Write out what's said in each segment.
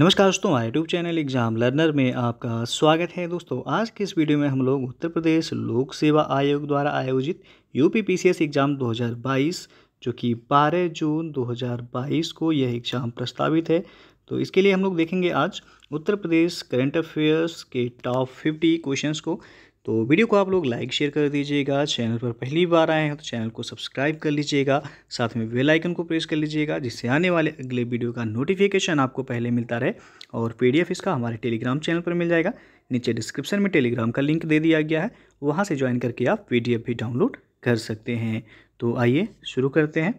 नमस्कार दोस्तों आई यूट्यूब चैनल एग्जाम लर्नर में आपका स्वागत है दोस्तों आज के इस वीडियो में हम लोग उत्तर प्रदेश लोक सेवा आयोग द्वारा आयोजित यूपी पीसीएस एग्जाम 2022 जो कि 12 जून 2022 को यह एग्जाम प्रस्तावित है तो इसके लिए हम लोग देखेंगे आज उत्तर प्रदेश करंट अफेयर्स के टॉप 50 क्वेश्चंस को तो वीडियो को आप लोग लाइक शेयर कर दीजिएगा चैनल पर पहली बार आए हैं तो चैनल को सब्सक्राइब कर लीजिएगा साथ में बेल आइकन को प्रेस कर लीजिएगा जिससे आने वाले अगले वीडियो का नोटिफिकेशन आपको पहले मिलता रहे और पीडीएफ इसका हमारे टेलीग्राम चैनल पर मिल जाएगा नीचे डिस्क्रिप्शन में टेलीग्राम का लिंक दे दिया गया है वहाँ से ज्वाइन करके आप पी भी डाउनलोड कर सकते हैं तो आइए शुरू करते हैं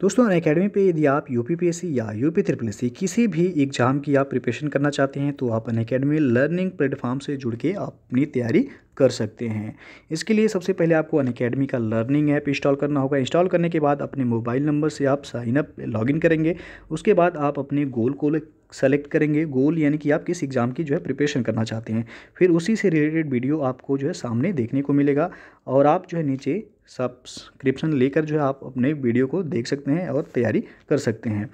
दोस्तों अन अकेडमी पर यदि आप यू पी या यू पी त्रिपल सी किसी भी एग्ज़ाम की आप प्रिपरेशन करना चाहते हैं तो आप अन अकेडमी लर्निंग प्लेटफॉर्म से जुड़ के आप अपनी तैयारी कर सकते हैं इसके लिए सबसे पहले आपको अन अकेडमी का लर्निंग ऐप इंस्टॉल करना होगा इंस्टॉल करने के बाद अपने मोबाइल नंबर से आप साइन अप लॉगिन करेंगे उसके बाद आप अपने गोल को सेलेक्ट करेंगे गोल यानी कि आप किस एग्ज़ाम की जो है प्रिपरेशन करना चाहते हैं फिर उसी से रिलेटेड वीडियो आपको जो है सामने देखने को मिलेगा और आप जो है नीचे सब्सक्रिप्शन लेकर जो है आप अपने वीडियो को देख सकते हैं और तैयारी कर सकते हैं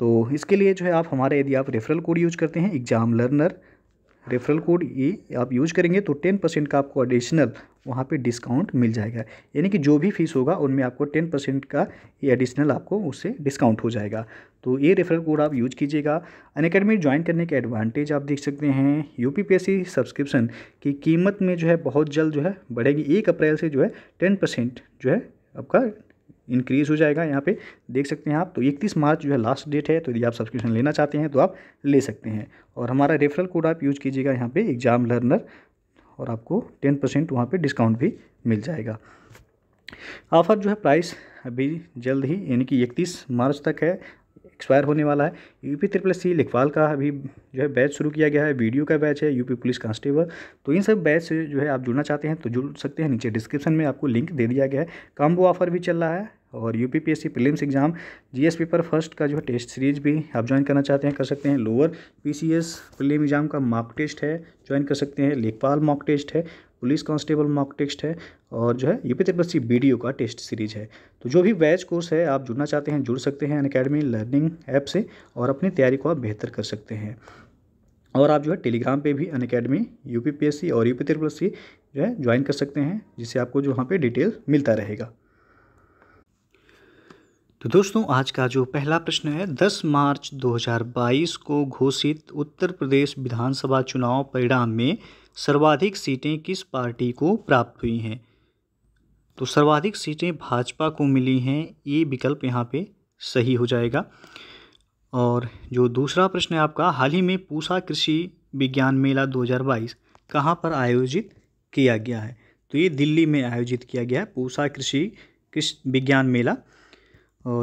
तो इसके लिए जो है आप हमारे यदि आप रेफरल कोड यूज करते हैं एग्ज़ाम लर्नर रेफरल कोड ये आप यूज करेंगे तो टेन परसेंट का आपको एडिशनल वहाँ पे डिस्काउंट मिल जाएगा यानी कि जो भी फ़ीस होगा उनमें आपको टेन परसेंट का ये एडिशनल आपको उससे डिस्काउंट हो जाएगा तो ये रेफरल कोड आप यूज कीजिएगा अन अकेडमी ज्वाइन करने के एडवांटेज आप देख सकते हैं यू सब्सक्रिप्शन की कीमत में जो है बहुत जल्द जो है बढ़ेगी एक अप्रैल से जो है टेन परसेंट जो है आपका इंक्रीज़ हो जाएगा यहाँ पे देख सकते हैं आप तो इकतीस मार्च जो है लास्ट डेट है तो यदि आप सब्सक्रिप्शन लेना चाहते हैं तो आप ले सकते हैं और हमारा रेफरल कोड आप यूज कीजिएगा यहाँ पे एग्जाम लर्नर और आपको टेन परसेंट वहाँ पर डिस्काउंट भी मिल जाएगा ऑफ़र जो है प्राइस अभी जल्द ही यानी कि इकतीस मार्च तक है एक्सपायर होने वाला है यूपी त्रिपल सी लिखवाल का अभी जो है बैच शुरू किया गया है वीडियो का बैच है यूपी पुलिस कांस्टेबल तो इन सब बैच से जो है आप जुड़ना चाहते हैं तो जुड़ सकते हैं नीचे डिस्क्रिप्शन में आपको लिंक दे दिया गया है काम्बो ऑफर भी चल रहा है और U P P S C prelims exam G S paper first का जो है टेस्ट सीरीज भी आप ज्वाइन करना चाहते हैं कर सकते हैं lower P C S exam का मॉक टेस्ट है ज्वाइन कर सकते हैं लेखपाल मॉक टेस्ट है पुलिस कांस्टेबल मॉक टेस्ट है और जो है यूपी तिरुपति सी बी का टेस्ट सीरीज है तो जो भी बैच कोर्स है आप जुड़ना चाहते हैं जुड़ सकते हैं अनकेडमी लर्निंग ऐप से और अपनी तैयारी को आप बेहतर कर सकते हैं और आप जो है टेलीग्राम पे भी अन अकेडमी यू और यू पी जो है ज्वाइन कर सकते हैं जिससे आपको जो वहाँ पे डिटेल मिलता रहेगा तो दोस्तों आज का जो पहला प्रश्न है 10 मार्च 2022 को घोषित उत्तर प्रदेश विधानसभा चुनाव परिणाम में सर्वाधिक सीटें किस पार्टी को प्राप्त हुई हैं तो सर्वाधिक सीटें भाजपा को मिली हैं ये विकल्प यहाँ पे सही हो जाएगा और जो दूसरा प्रश्न है आपका हाल ही में पूसा कृषि विज्ञान मेला 2022 कहाँ पर आयोजित किया गया है तो ये दिल्ली में आयोजित किया गया है पूसा कृषि कृषि विज्ञान मेला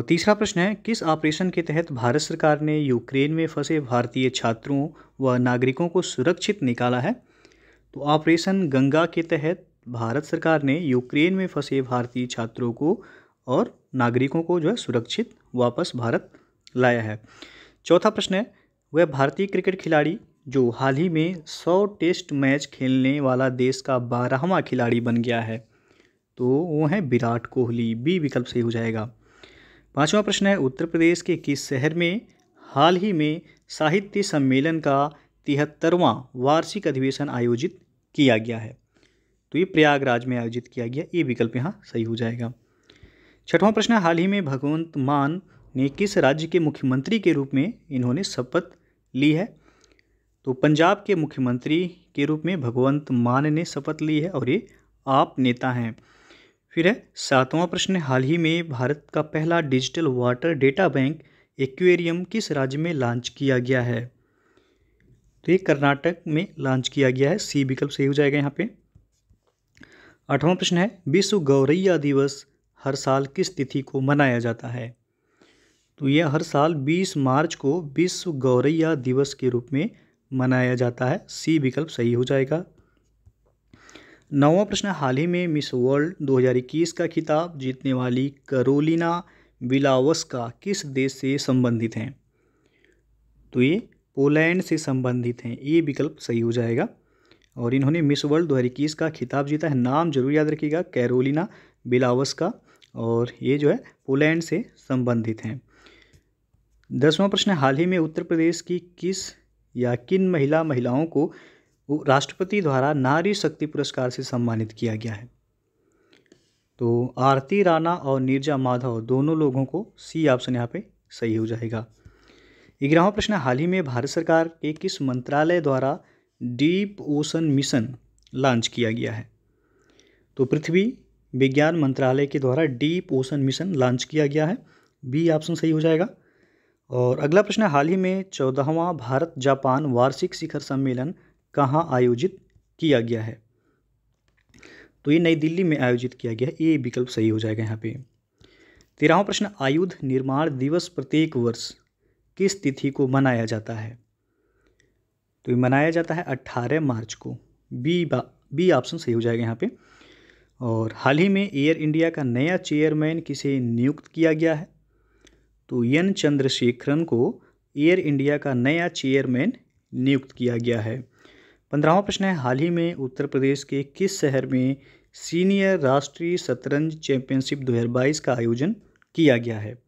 तीसरा प्रश्न है किस ऑपरेशन के तहत भारत सरकार ने यूक्रेन में फंसे भारतीय छात्रों व नागरिकों को सुरक्षित निकाला है तो ऑपरेशन गंगा के तहत भारत सरकार ने यूक्रेन में फंसे भारतीय छात्रों को और नागरिकों को जो है सुरक्षित वापस भारत लाया है चौथा प्रश्न है वह भारतीय क्रिकेट खिलाड़ी जो हाल ही में सौ टेस्ट मैच खेलने वाला देश का बारहवा खिलाड़ी बन गया है तो वो है विराट कोहली बी विकल्प सही हो जाएगा पांचवा प्रश्न है उत्तर प्रदेश के किस शहर में हाल ही में साहित्य सम्मेलन का तिहत्तरवां वार्षिक अधिवेशन आयोजित किया गया है तो ये प्रयागराज में आयोजित किया गया ये विकल्प यहाँ सही हो जाएगा छठवां प्रश्न हाल ही में भगवंत मान ने किस राज्य के मुख्यमंत्री के रूप में इन्होंने शपथ ली है तो पंजाब के मुख्यमंत्री के रूप में भगवंत मान ने शपथ ली है और ये आप नेता हैं फिर है सातवां प्रश्न हाल ही में भारत का पहला digital water data bank aquarium किस राज्य में लॉन्च किया गया है तो ये कर्नाटक में लॉन्च किया गया है सी विकल्प सही हो जाएगा यहाँ पे आठवां प्रश्न है विश्व गौरैया दिवस हर साल किस तिथि को मनाया जाता है तो यह हर साल 20 मार्च को विश्व गौरैया दिवस के रूप में मनाया जाता है सी विकल्प सही हो जाएगा नौवां प्रश्न हाल ही में मिस वर्ल्ड 2021 का खिताब जीतने वाली करोलिना बिलावस्का किस देश से संबंधित हैं तो ये पोलैंड से संबंधित हैं ये विकल्प सही हो जाएगा और इन्होंने मिस वर्ल्ड दो का खिताब जीता है नाम जरूर याद रखिएगा कैरोलिना बिलावस का और ये जो है पोलैंड से संबंधित हैं दसवां प्रश्न हाल ही में उत्तर प्रदेश की किस या किन महिला महिलाओं को राष्ट्रपति द्वारा नारी शक्ति पुरस्कार से सम्मानित किया गया है तो आरती राणा और नीरजा माधव दोनों लोगों को सी ऑप्शन यहाँ पे सही हो जाएगा ग्यारहवा प्रश्न हाल ही में भारत सरकार के किस मंत्रालय द्वारा डीप ओशन मिशन लॉन्च किया गया है तो पृथ्वी विज्ञान मंत्रालय के द्वारा डीप ओशन मिशन लॉन्च किया गया है बी ऑप्शन सही हो जाएगा और अगला प्रश्न हाल ही में चौदहवां भारत जापान वार्षिक शिखर सम्मेलन कहाँ आयोजित किया गया है तो ये नई दिल्ली में आयोजित किया गया है ये विकल्प सही हो जाएगा यहाँ पे तेरहवा प्रश्न आयुध निर्माण दिवस प्रत्येक वर्ष किस तिथि को मनाया जाता है तो ये मनाया जाता है 18 मार्च को बी बा बी ऑप्शन सही हो जाएगा यहाँ पे और हाल ही में एयर इंडिया का नया चेयरमैन किसे नियुक्त किया गया है तो एन चंद्रशेखरन को एयर इंडिया का नया चेयरमैन नियुक्त किया गया है पंद्रहवा प्रश्न है हाल ही में उत्तर प्रदेश के किस शहर में सीनियर राष्ट्रीय शतरंज चैंपियनशिप 2022 का आयोजन किया गया है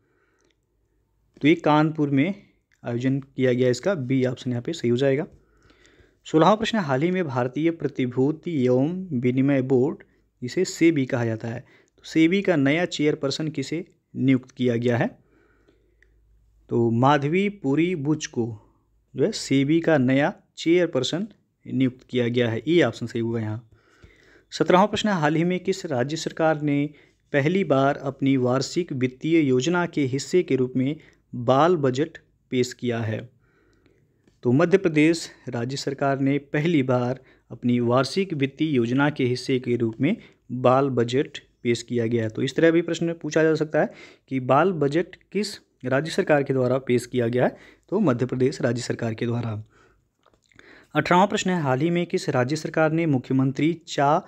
तो ये कानपुर में आयोजन किया गया इसका बी ऑप्शन यहाँ पे सही हो जाएगा सोलहवा प्रश्न हाल ही में भारतीय प्रतिभूति एवं विनिमय बोर्ड इसे सेबी कहा जाता है तो सेबी का नया चेयरपर्सन किसे नियुक्त किया गया है तो माधवी पुरी बुच को जो है सेबी का नया चेयरपर्सन नियुक्त किया गया है ये ऑप्शन सही हुआ यहाँ सत्रहवा प्रश्न हाल ही में किस राज्य सरकार ने पहली बार अपनी वार्षिक वित्तीय योजना के हिस्से के रूप में बाल बजट पेश किया है तो मध्य प्रदेश राज्य सरकार ने पहली बार अपनी वार्षिक वित्तीय योजना के हिस्से के रूप में बाल बजट पेश किया गया है तो इस तरह भी प्रश्न पूछा जा सकता है कि बाल बजट किस राज्य सरकार के द्वारा पेश किया गया है तो मध्य प्रदेश राज्य सरकार के द्वारा अठारहवा प्रश्न है हाल ही में किस राज्य सरकार ने मुख्यमंत्री चा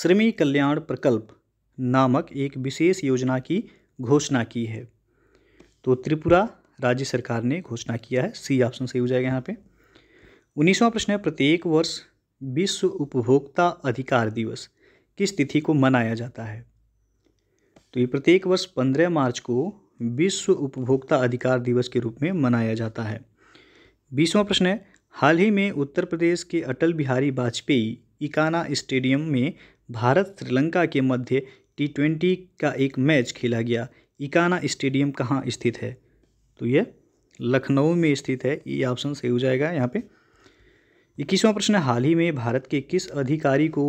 श्रमी कल्याण प्रकल्प नामक एक विशेष योजना की घोषणा की है तो त्रिपुरा राज्य सरकार ने घोषणा किया है सी ऑप्शन सही हो जाएगा यहाँ पे उन्नीसवां प्रश्न है प्रत्येक वर्ष विश्व उपभोक्ता अधिकार दिवस किस तिथि को मनाया जाता है तो ये प्रत्येक वर्ष पंद्रह मार्च को विश्व उपभोक्ता अधिकार दिवस के रूप में मनाया जाता है बीसवां प्रश्न है हाल ही में उत्तर प्रदेश के अटल बिहारी वाजपेयी इकाना स्टेडियम में भारत श्रीलंका के मध्य टी ट्वेंटी का एक मैच खेला गया इकाना स्टेडियम कहाँ स्थित है तो ये लखनऊ में स्थित है ये ऑप्शन सही हो जाएगा यहाँ पे इक्कीसवां प्रश्न हाल ही में भारत के किस अधिकारी को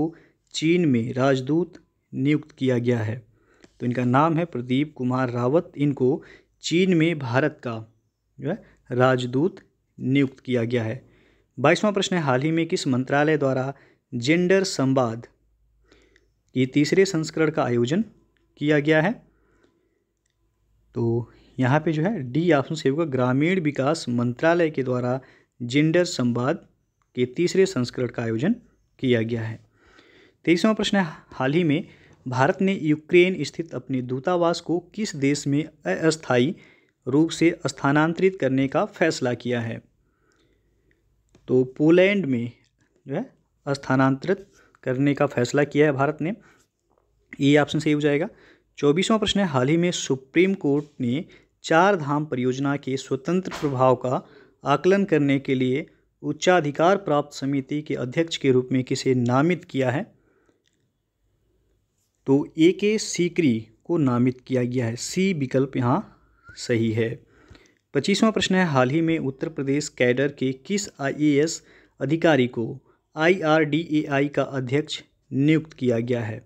चीन में राजदूत नियुक्त किया गया है तो इनका नाम है प्रदीप कुमार रावत इनको चीन में भारत का जो है राजदूत नियुक्त किया गया है बाईसवां प्रश्न है हाल ही में किस मंत्रालय द्वारा जेंडर संवाद ये तीसरे संस्करण का आयोजन किया गया है तो यहाँ पे जो है डी ऑप्शन सही होगा ग्रामीण विकास मंत्रालय के द्वारा जेंडर संवाद के तीसरे संस्करण का आयोजन किया गया है तेईसवा प्रश्न है हाल ही में भारत ने यूक्रेन स्थित अपने दूतावास को किस देश में अस्थायी रूप से स्थानांतरित करने का फैसला किया है तो पोलैंड में जो है स्थानांतरित करने का फैसला किया है भारत ने ये ऑप्शन सही हो जाएगा चौबीसवां प्रश्न है हाल ही में सुप्रीम कोर्ट ने चार धाम परियोजना के स्वतंत्र प्रभाव का आकलन करने के लिए उच्चाधिकार प्राप्त समिति के अध्यक्ष के रूप में किसे नामित किया है तो ए के सीकरी को नामित किया गया है सी विकल्प यहाँ सही है पच्चीसवां प्रश्न है हाल ही में उत्तर प्रदेश कैडर के किस आईएएस अधिकारी को आईआरडीएआई का अध्यक्ष नियुक्त किया गया है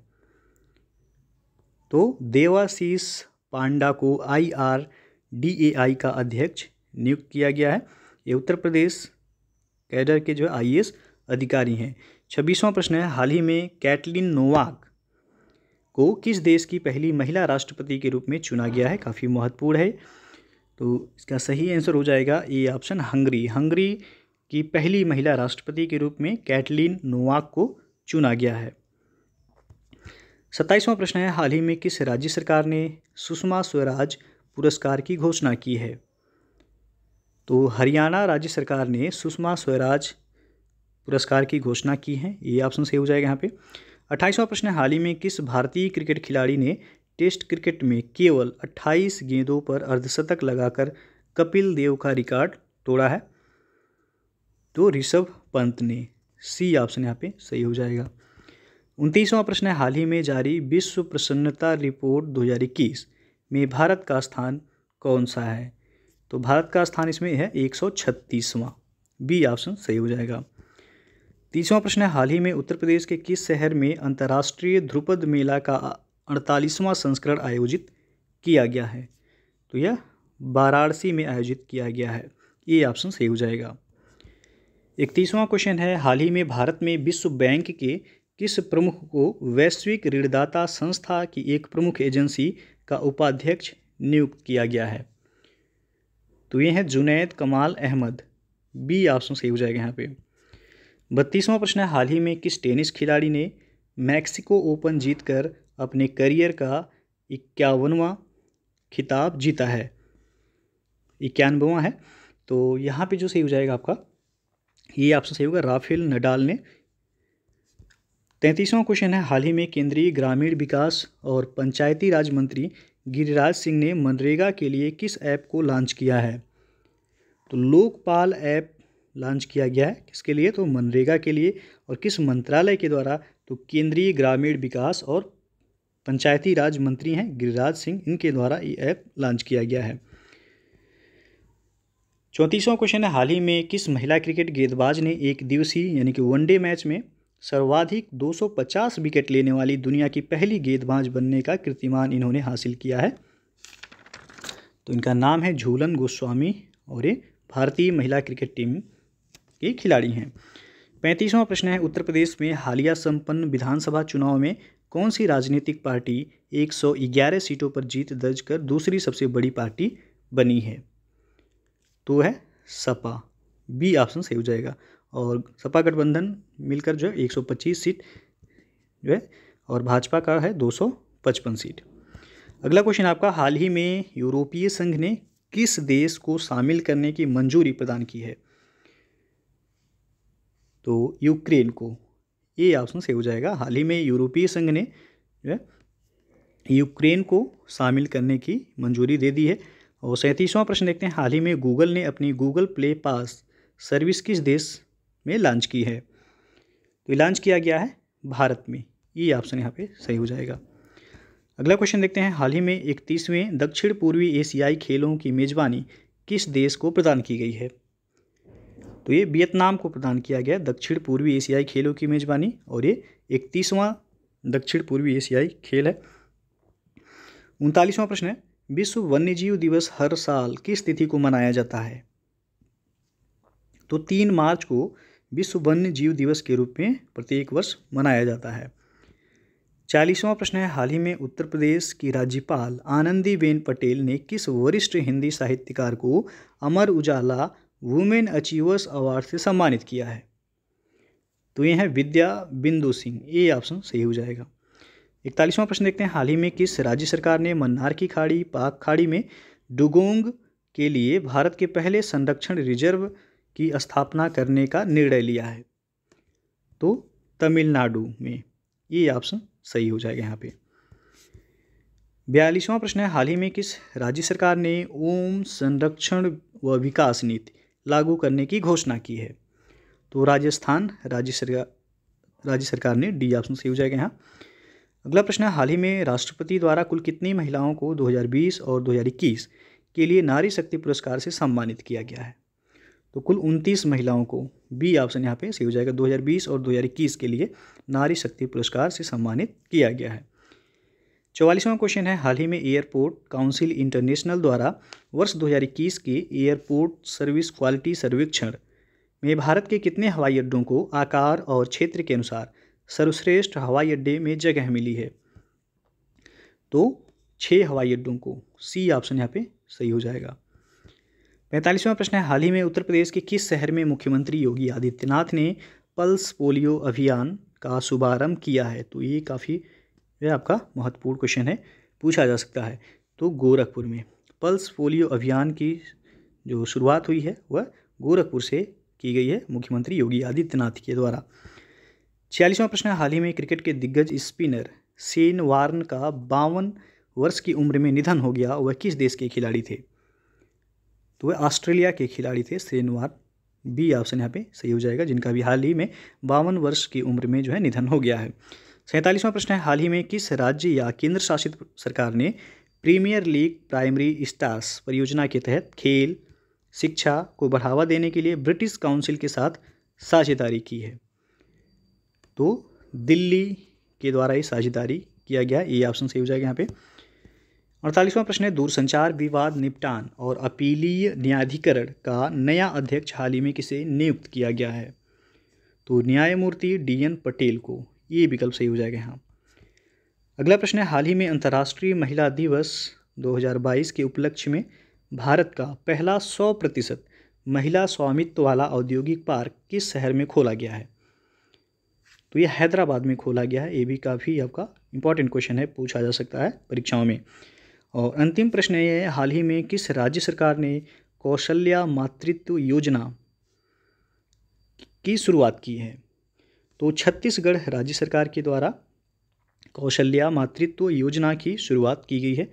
तो देवाशीष पांडा को आई आर डी ए आई का अध्यक्ष नियुक्त किया गया है ये उत्तर प्रदेश कैडर के जो आई अधिकारी हैं छब्बीसवां प्रश्न है हाल ही में कैटलिन नोवाक को किस देश की पहली महिला राष्ट्रपति के रूप में चुना गया है काफ़ी महत्वपूर्ण है तो इसका सही आंसर हो जाएगा ए ऑप्शन हंगरी हंगरी की पहली महिला राष्ट्रपति के रूप में कैटलिन नोवाक को चुना गया है सत्ताईसवां प्रश्न है हाल ही में किस राज्य सरकार ने सुषमा स्वराज पुरस्कार की घोषणा की है तो हरियाणा राज्य सरकार ने सुषमा स्वराज पुरस्कार की घोषणा की है ये ऑप्शन सही हो जाएगा यहाँ पे अट्ठाईसवां प्रश्न है हाल ही में किस भारतीय क्रिकेट खिलाड़ी ने टेस्ट क्रिकेट में केवल 28 गेंदों पर अर्धशतक लगाकर कपिल देव का रिकॉर्ड तोड़ा है तो ऋषभ पंत ने सी ऑप्शन यहाँ पे सही हो जाएगा उनतीसवां प्रश्न है हाल ही में जारी विश्व प्रसन्नता रिपोर्ट 2021 में भारत का स्थान कौन सा है तो भारत का स्थान इसमें है एक सौ बी ऑप्शन सही हो जाएगा तीसवां प्रश्न है हाल ही में उत्तर प्रदेश के किस शहर में अंतर्राष्ट्रीय ध्रुपद मेला का अड़तालीसवां संस्करण आयोजित किया गया है तो यह वाराणसी में आयोजित किया गया है ये ऑप्शन सही हो जाएगा इकतीसवां क्वेश्चन है हाल ही में भारत में विश्व बैंक के किस प्रमुख को वैश्विक ऋणदाता संस्था की एक प्रमुख एजेंसी का उपाध्यक्ष नियुक्त किया गया है तो ये हैं जुनैद कमाल अहमद बी ऑप्शन सही हो जाएगा यहाँ पे बत्तीसवां प्रश्न है हाल ही में किस टेनिस खिलाड़ी ने मैक्सिको ओपन जीतकर अपने करियर का इक्यावनवा खिताब जीता है इक्यानवा है तो यहाँ पे जो सही हो जाएगा आपका ये ऑप्शन सही होगा राफेल नडाल ने तैंतीसवां क्वेश्चन है हाल ही में केंद्रीय ग्रामीण विकास और पंचायती राज मंत्री गिरिराज सिंह ने मनरेगा के लिए किस ऐप को लॉन्च किया है तो लोकपाल ऐप लॉन्च किया गया है किसके लिए तो मनरेगा के लिए और किस मंत्रालय के द्वारा तो केंद्रीय ग्रामीण विकास और पंचायती राज मंत्री हैं गिरिराज सिंह इनके द्वारा ये ऐप लॉन्च किया गया है चौंतीसवां क्वेश्चन है हाल ही में किस महिला क्रिकेट गेंदबाज ने एक दिवसीय यानी कि वनडे मैच में सर्वाधिक 250 विकेट लेने वाली दुनिया की पहली गेंदबाज बनने का कीर्तिमान इन्होंने हासिल किया है तो इनका नाम है झूलन गोस्वामी और ये भारतीय महिला क्रिकेट टीम के खिलाड़ी हैं पैंतीसवां प्रश्न है उत्तर प्रदेश में हालिया संपन्न विधानसभा चुनाव में कौन सी राजनीतिक पार्टी 111 सीटों पर जीत दर्ज कर दूसरी सबसे बड़ी पार्टी बनी है तो है सपा बी ऑप्शन सही हो जाएगा और सपा गठबंधन मिलकर जो है एक सीट जो है और भाजपा का है 255 सीट अगला क्वेश्चन आपका हाल ही में यूरोपीय संघ ने किस देश को शामिल करने की मंजूरी प्रदान की है तो यूक्रेन को ये ऑप्शन सही हो जाएगा हाल ही में यूरोपीय संघ ने जो है यूक्रेन को शामिल करने की मंजूरी दे दी है और सैंतीसवां प्रश्न देखते हैं हाल ही में गूगल ने अपनी गूगल प्ले पास सर्विस किस देश में लॉन्च की है तो ये लॉन्च किया गया है भारत में ये ऑप्शन यहाँ पे सही हो जाएगा अगला क्वेश्चन देखते हैं हाल ही में इकतीसवें दक्षिण पूर्वी एशियाई खेलों की मेज़बानी किस देश को प्रदान की गई है तो ये वियतनाम को प्रदान किया गया दक्षिण पूर्वी एशियाई खेलों की मेज़बानी और ये इकतीसवां दक्षिण पूर्वी एशियाई खेल है उनतालीसवां प्रश्न है विश्व वन्यजीव दिवस हर साल किस तिथि को मनाया जाता है तो तीन मार्च को विश्व वन्य जीव दिवस के रूप में प्रत्येक वर्ष मनाया जाता है चालीसवां प्रश्न है हाल ही में उत्तर प्रदेश की राज्यपाल आनंदीबेन पटेल ने किस वरिष्ठ हिंदी साहित्यकार को Amar Ujala women achievers award से सम्मानित किया है तो यह है विद्या बिंदु सिंह ये ऑप्शन सही हो जाएगा इकतालीसवां प्रश्न देखते हैं हाल ही में किस राज्य सरकार ने मन्नार की खाड़ी पाक खाड़ी में डुगोंग के लिए भारत के पहले संरक्षण रिजर्व की स्थापना करने का निर्णय लिया है तो तमिलनाडु में ये ऑप्शन सही हो जाएगा यहाँ पे बयालीसवां प्रश्न है हाल ही में किस राज्य सरकार ने ओम संरक्षण व विकास नीति लागू करने की घोषणा की है तो राजस्थान राज्य सरकार राज्य सरकार ने डी ऑप्शन सही हो जाएगा यहाँ अगला प्रश्न है हाल ही में राष्ट्रपति द्वारा कुल कितनी महिलाओं को 2020 और 2021 के लिए नारी शक्ति पुरस्कार से सम्मानित किया गया है तो कुल उनतीस महिलाओं को बी ऑप्शन यहाँ पे सही हो जाएगा 2020 और 2021 के लिए नारी शक्ति पुरस्कार से सम्मानित किया गया है चौवालीसवां क्वेश्चन है हाल ही में एयरपोर्ट काउंसिल इंटरनेशनल द्वारा वर्ष 2021 के एयरपोर्ट सर्विस क्वालिटी सर्वेक्षण में भारत के कितने हवाई अड्डों को आकार और क्षेत्र के अनुसार सर्वश्रेष्ठ हवाई अड्डे में जगह मिली है तो छः हवाई अड्डों को सी ऑप्शन यहाँ पर सही हो जाएगा पैंतालीसवां प्रश्न है हाल ही में उत्तर प्रदेश के किस शहर में मुख्यमंत्री योगी आदित्यनाथ ने पल्स पोलियो अभियान का शुभारंभ किया है तो ये काफ़ी आपका महत्वपूर्ण क्वेश्चन है पूछा जा सकता है तो गोरखपुर में पल्स पोलियो अभियान की जो शुरुआत हुई है वह गोरखपुर से की गई है मुख्यमंत्री योगी आदित्यनाथ के द्वारा छियालीसवां प्रश्न हाल ही में क्रिकेट के दिग्गज स्पिनर सेन वार्न का बावन वर्ष की उम्र में निधन हो गया वह किस देश के खिलाड़ी थे तो वह ऑस्ट्रेलिया के खिलाड़ी थे श्रेनवार बी ऑप्शन यहाँ पे सही हो जाएगा जिनका भी हाल ही में बावन वर्ष की उम्र में जो है निधन हो गया है सैंतालीसवां प्रश्न है हाल ही में किस राज्य या केंद्र शासित सरकार ने प्रीमियर लीग प्राइमरी स्टार्स परियोजना के तहत खेल शिक्षा को बढ़ावा देने के लिए ब्रिटिश काउंसिल के साथ साझेदारी की है तो दिल्ली के द्वारा ये साझेदारी किया गया ये ऑप्शन सही हो जाएगा यहाँ पर अड़तालीसवां प्रश्न है दूरसंचार विवाद निपटान और अपीलीय न्यायाधिकरण का नया अध्यक्ष हाल ही में किसे नियुक्त किया गया है तो न्यायमूर्ति डी एन पटेल को ये विकल्प सही हो जाएगा यहाँ अगला प्रश्न है हाल ही में अंतर्राष्ट्रीय महिला दिवस 2022 के उपलक्ष्य में भारत का पहला 100 प्रतिशत महिला स्वामित्व वाला औद्योगिक पार्क किस शहर में खोला गया है तो यह हैदराबाद में खोला गया है ये भी काफ़ी आपका इंपॉर्टेंट क्वेश्चन है पूछा जा सकता है परीक्षाओं में और अंतिम प्रश्न ये है हाल ही में किस राज्य सरकार ने कौशल्या मातृत्व योजना की शुरुआत की है तो छत्तीसगढ़ राज्य सरकार के द्वारा कौशल्या मातृत्व योजना की शुरुआत की गई है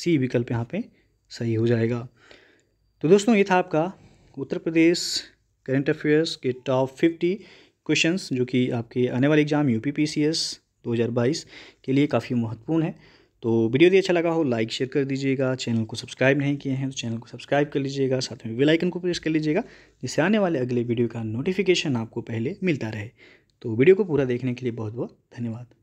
सी विकल्प यहाँ पे सही हो जाएगा तो दोस्तों ये था आपका उत्तर प्रदेश करंट अफेयर्स के टॉप फिफ्टी क्वेश्चंस जो कि आपके आने वाले exam U P P C S 2022 के लिए काफ़ी महत्वपूर्ण है तो वीडियो यदि अच्छा लगा हो लाइक शेयर कर दीजिएगा चैनल को सब्सक्राइब नहीं किए हैं तो चैनल को सब्सक्राइब कर लीजिएगा साथ में बेल आइकन को प्रेस कर लीजिएगा जिससे आने वाले अगले वीडियो का नोटिफिकेशन आपको पहले मिलता रहे तो वीडियो को पूरा देखने के लिए बहुत बहुत धन्यवाद